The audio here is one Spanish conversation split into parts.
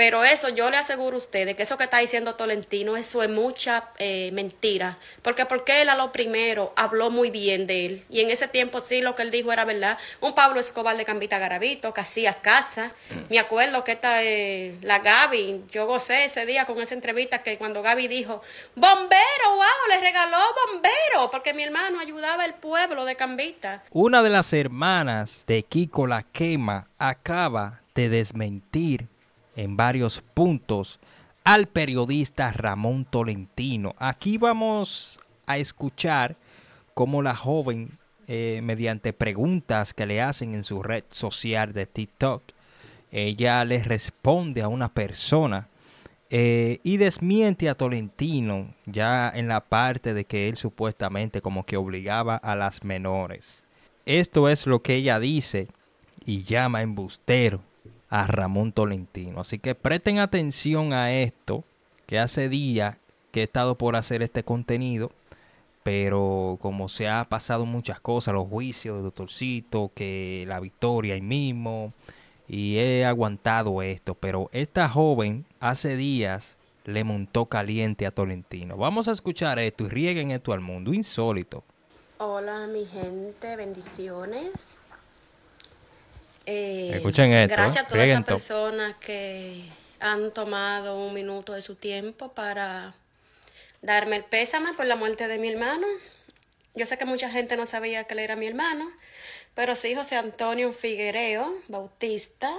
Pero eso, yo le aseguro a ustedes que eso que está diciendo Tolentino, eso es mucha eh, mentira. Porque porque él a lo primero habló muy bien de él. Y en ese tiempo sí lo que él dijo era verdad. Un Pablo Escobar de Cambita Garavito, que hacía casa. Me acuerdo que esta, eh, la Gaby, yo gocé ese día con esa entrevista que cuando Gaby dijo, bombero, wow, le regaló bombero, porque mi hermano ayudaba al pueblo de Cambita. Una de las hermanas de Kiko La Quema acaba de desmentir en varios puntos al periodista Ramón Tolentino. Aquí vamos a escuchar cómo la joven, eh, mediante preguntas que le hacen en su red social de TikTok, ella le responde a una persona eh, y desmiente a Tolentino ya en la parte de que él supuestamente como que obligaba a las menores. Esto es lo que ella dice y llama embustero a Ramón Tolentino. Así que presten atención a esto, que hace días que he estado por hacer este contenido, pero como se ha pasado muchas cosas, los juicios del doctorcito, que la victoria ahí mismo, y he aguantado esto, pero esta joven hace días le montó caliente a Tolentino. Vamos a escuchar esto y rieguen esto al mundo, insólito. Hola mi gente, bendiciones. Eh, Escuchen Gracias a todas esas personas que han tomado un minuto de su tiempo para darme el pésame por la muerte de mi hermano. Yo sé que mucha gente no sabía que él era mi hermano, pero sí José Antonio Figuereo Bautista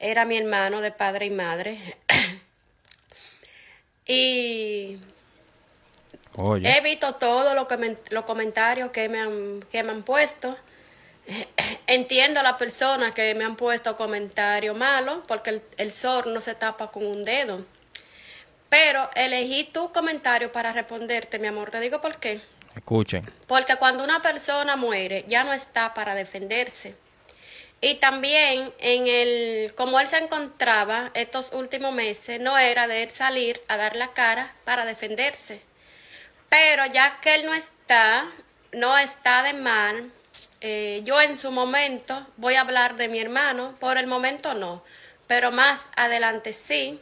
era mi hermano de padre y madre. y he visto todos los comentarios que me han, que me han puesto. Entiendo a las personas que me han puesto comentarios malo porque el, sor sol no se tapa con un dedo. Pero elegí tu comentario para responderte, mi amor. Te digo por qué. Escuchen. Porque cuando una persona muere, ya no está para defenderse. Y también en el como él se encontraba estos últimos meses, no era de él salir a dar la cara para defenderse. Pero ya que él no está, no está de mal eh, yo en su momento voy a hablar de mi hermano, por el momento no, pero más adelante sí.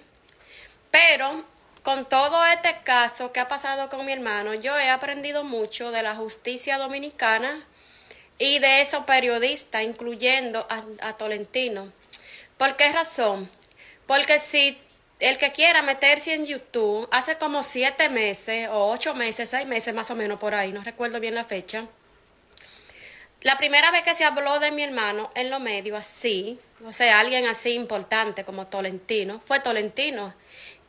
Pero con todo este caso que ha pasado con mi hermano, yo he aprendido mucho de la justicia dominicana y de esos periodistas, incluyendo a, a Tolentino. ¿Por qué razón? Porque si el que quiera meterse en YouTube, hace como siete meses o ocho meses, seis meses más o menos por ahí, no recuerdo bien la fecha, la primera vez que se habló de mi hermano en los medios, así, o sea, alguien así importante como Tolentino, fue Tolentino.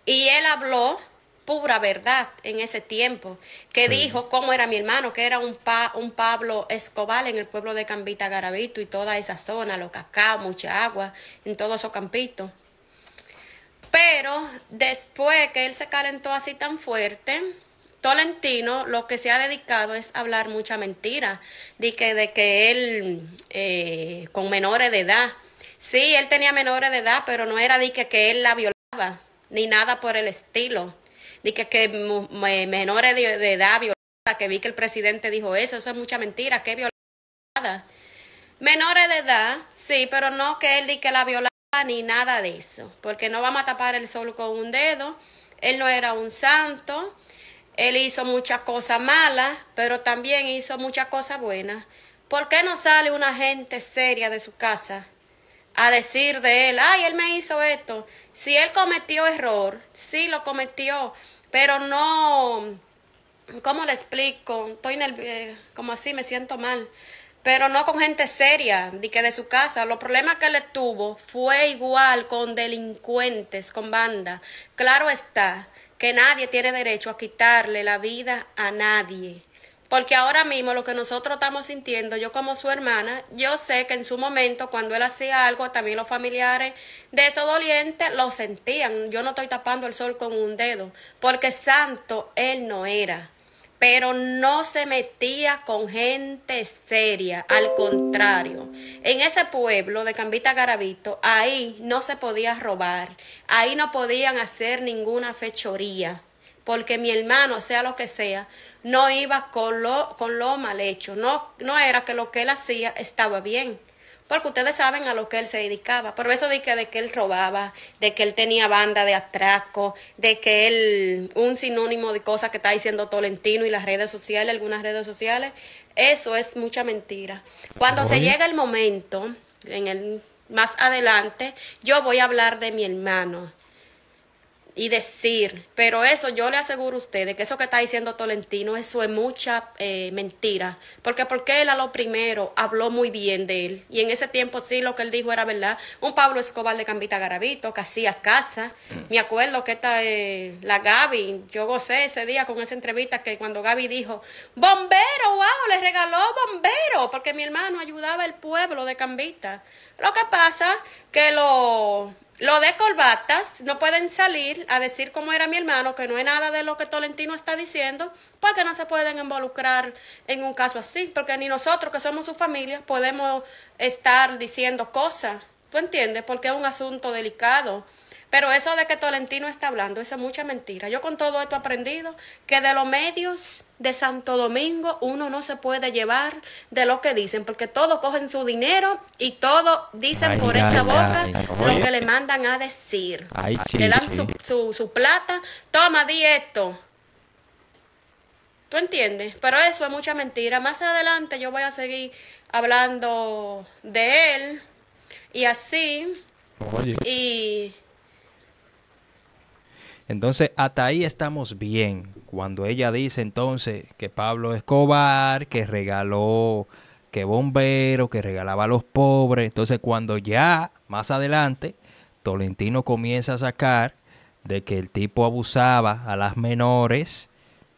Y él habló pura verdad en ese tiempo, que dijo cómo era mi hermano, que era un, pa, un Pablo Escobar en el pueblo de Cambita Garabito y toda esa zona, lo cacao, mucha agua, en todos esos campitos. Pero después que él se calentó así tan fuerte, Tolentino lo que se ha dedicado es hablar mucha mentira, de que, de que él eh, con menores de edad. Sí, él tenía menores de edad, pero no era de que, que él la violaba, ni nada por el estilo. De que, que menores de, edad violada, que vi que el presidente dijo eso, eso es mucha mentira, que violada. Menores de edad, sí, pero no que él di que la violaba ni nada de eso, porque no vamos a tapar el sol con un dedo, él no era un santo, él hizo muchas cosas malas, pero también hizo muchas cosas buenas. ¿Por qué no sale una gente seria de su casa a decir de él, ay, él me hizo esto? Si él cometió error, sí lo cometió, pero no, ¿cómo le explico? Estoy nerviosa, eh, como así me siento mal pero no con gente seria, de que de su casa. Los problemas que él tuvo fue igual con delincuentes, con banda Claro está, que nadie tiene derecho a quitarle la vida a nadie. Porque ahora mismo lo que nosotros estamos sintiendo, yo como su hermana, yo sé que en su momento, cuando él hacía algo, también los familiares de esos dolientes lo sentían. Yo no estoy tapando el sol con un dedo, porque santo él no era pero no se metía con gente seria, al contrario. En ese pueblo de Cambita Garavito, ahí no se podía robar, ahí no podían hacer ninguna fechoría, porque mi hermano, sea lo que sea, no iba con lo, con lo mal hecho, no, no era que lo que él hacía estaba bien porque ustedes saben a lo que él se dedicaba. Por eso de que, de que él robaba, de que él tenía banda de atraco, de que él, un sinónimo de cosas que está diciendo Tolentino y las redes sociales, algunas redes sociales, eso es mucha mentira. Cuando se llega el momento, en el más adelante, yo voy a hablar de mi hermano y decir, pero eso yo le aseguro a ustedes que eso que está diciendo Tolentino, eso es mucha eh, mentira, porque porque él a lo primero habló muy bien de él y en ese tiempo sí lo que él dijo era verdad, un Pablo Escobar de Cambita Garavito, que hacía casa, mm. me acuerdo que esta eh, la Gaby, yo gocé ese día con esa entrevista que cuando Gaby dijo, bombero, wow, le regaló bombero, porque mi hermano ayudaba al pueblo de Cambita, lo que pasa que lo lo de corbatas, no pueden salir a decir como era mi hermano, que no es nada de lo que Tolentino está diciendo, porque no se pueden involucrar en un caso así, porque ni nosotros que somos su familia podemos estar diciendo cosas, ¿tú entiendes? Porque es un asunto delicado. Pero eso de que Tolentino está hablando, eso es mucha mentira. Yo con todo esto he aprendido que de los medios de Santo Domingo uno no se puede llevar de lo que dicen, porque todos cogen su dinero y todos dicen por esa boca lo que le mandan a decir. le dan su, plata, toma, di esto. ¿Tú entiendes? Pero eso es mucha mentira. Más adelante yo voy a seguir hablando de él y así. Y entonces, hasta ahí estamos bien. Cuando ella dice entonces que Pablo Escobar, que regaló, que bombero, que regalaba a los pobres. Entonces, cuando ya más adelante Tolentino comienza a sacar de que el tipo abusaba a las menores,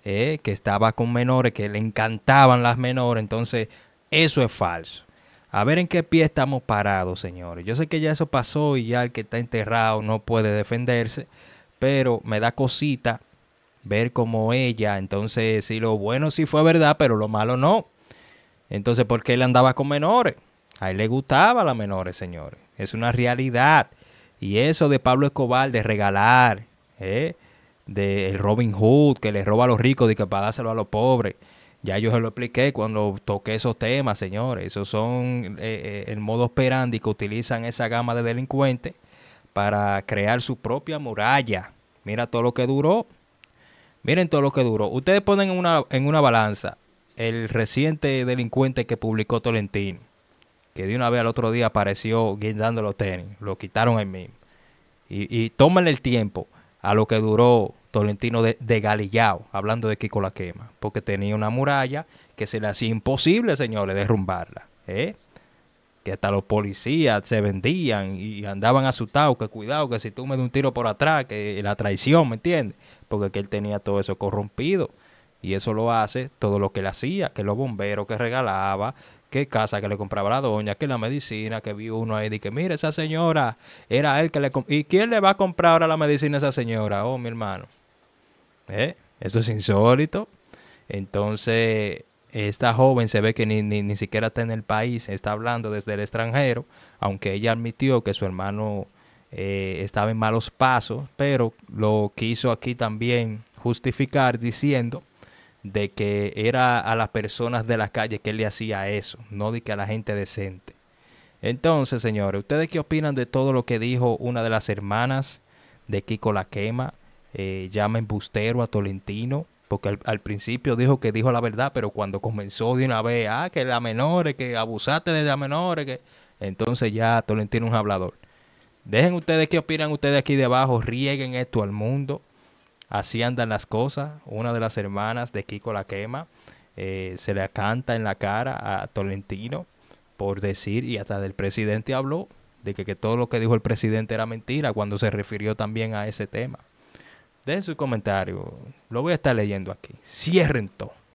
eh, que estaba con menores, que le encantaban las menores. Entonces, eso es falso. A ver en qué pie estamos parados, señores. Yo sé que ya eso pasó y ya el que está enterrado no puede defenderse pero me da cosita ver como ella, entonces si lo bueno sí fue verdad, pero lo malo no. Entonces, ¿por qué él andaba con menores? A él le gustaba las menores, señores. Es una realidad. Y eso de Pablo Escobar, de regalar, ¿eh? de Robin Hood, que le roba a los ricos, y que para dárselo a los pobres. Ya yo se lo expliqué cuando toqué esos temas, señores. Esos son eh, eh, el modo operandi que utilizan esa gama de delincuentes para crear su propia muralla. Mira todo lo que duró. Miren todo lo que duró. Ustedes ponen una, en una balanza el reciente delincuente que publicó Tolentino, que de una vez al otro día apareció guindando los tenis. Lo quitaron en mí. Y, y el tiempo a lo que duró Tolentino de, Galillao, hablando de Kiko la Quema, porque tenía una muralla que se le hacía imposible, señores, derrumbarla. ¿eh? que hasta los policías se vendían y andaban asustados, que cuidado, que si tú me das un tiro por atrás, que la traición, ¿me entiendes? Porque que él tenía todo eso corrompido. Y eso lo hace todo lo que le hacía, que los bomberos que regalaba, que casa que le compraba la doña, que la medicina, que vio uno ahí, y que mire esa señora, era él que le... ¿Y quién le va a comprar ahora la medicina a esa señora? Oh, mi hermano. ¿Eh? Eso es insólito. Entonces, esta joven se ve que ni, ni, siquiera está en el país, está hablando desde el extranjero, aunque ella admitió que su hermano eh, estaba en malos pasos, pero lo quiso aquí también justificar diciendo de que era a las personas de la calle que le hacía eso, no de que a la gente decente. Entonces, señores, ¿ustedes qué opinan de todo lo que dijo una de las hermanas de Kiko La Quema? Eh, llama embustero a Tolentino porque al, principio dijo que dijo la verdad, pero cuando comenzó de una vez, ah, que la menores, que abusaste de la menores, que... Entonces ya Tolentino es un hablador. Dejen ustedes qué opinan ustedes aquí debajo, rieguen esto al mundo. Así andan las cosas. Una de las hermanas de Kiko La Quema eh, se le canta en la cara a Tolentino por decir, y hasta del presidente habló, de que, que todo lo que dijo el presidente era mentira cuando se refirió también a ese tema. Dejen su comentario. Lo voy a estar leyendo aquí. Cierren todo.